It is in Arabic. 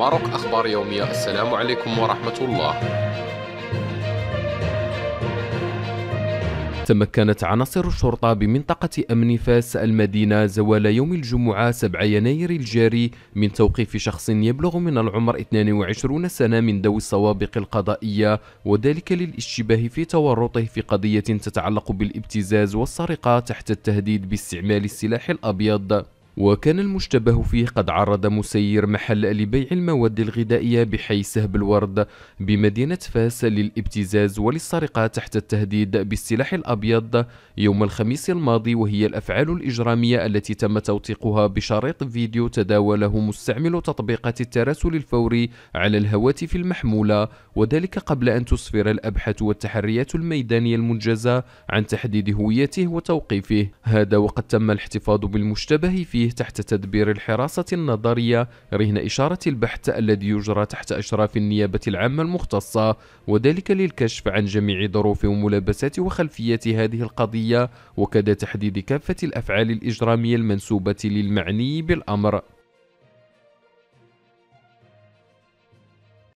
ماروك أخبار يومية السلام عليكم ورحمة الله تمكنت عناصر الشرطة بمنطقة أمن فاس المدينة زوال يوم الجمعة 7 يناير الجاري من توقيف شخص يبلغ من العمر 22 سنة من ذوي السوابق القضائية وذلك للاشتباه في تورطه في قضية تتعلق بالابتزاز والسرقة تحت التهديد باستعمال السلاح الأبيض وكان المشتبه فيه قد عرض مسير محل لبيع المواد الغذائية بحي سهب الورد بمدينة فاس للابتزاز وللسرقة تحت التهديد بالسلاح الأبيض يوم الخميس الماضي وهي الأفعال الإجرامية التي تم توثيقها بشريط فيديو تداوله مستعمل تطبيقات التراسل الفوري على الهواتف المحمولة وذلك قبل أن تسفر الأبحاث والتحريات الميدانية المنجزة عن تحديد هويته وتوقيفه هذا وقد تم الاحتفاظ بالمشتبه فيه تحت تدبير الحراسة النظرية رهن إشارة البحث الذي يجرى تحت إشراف النيابة العامة المختصة وذلك للكشف عن جميع ظروف وملابسات وخلفيات هذه القضية وكذا تحديد كافة الأفعال الإجرامية المنسوبة للمعني بالأمر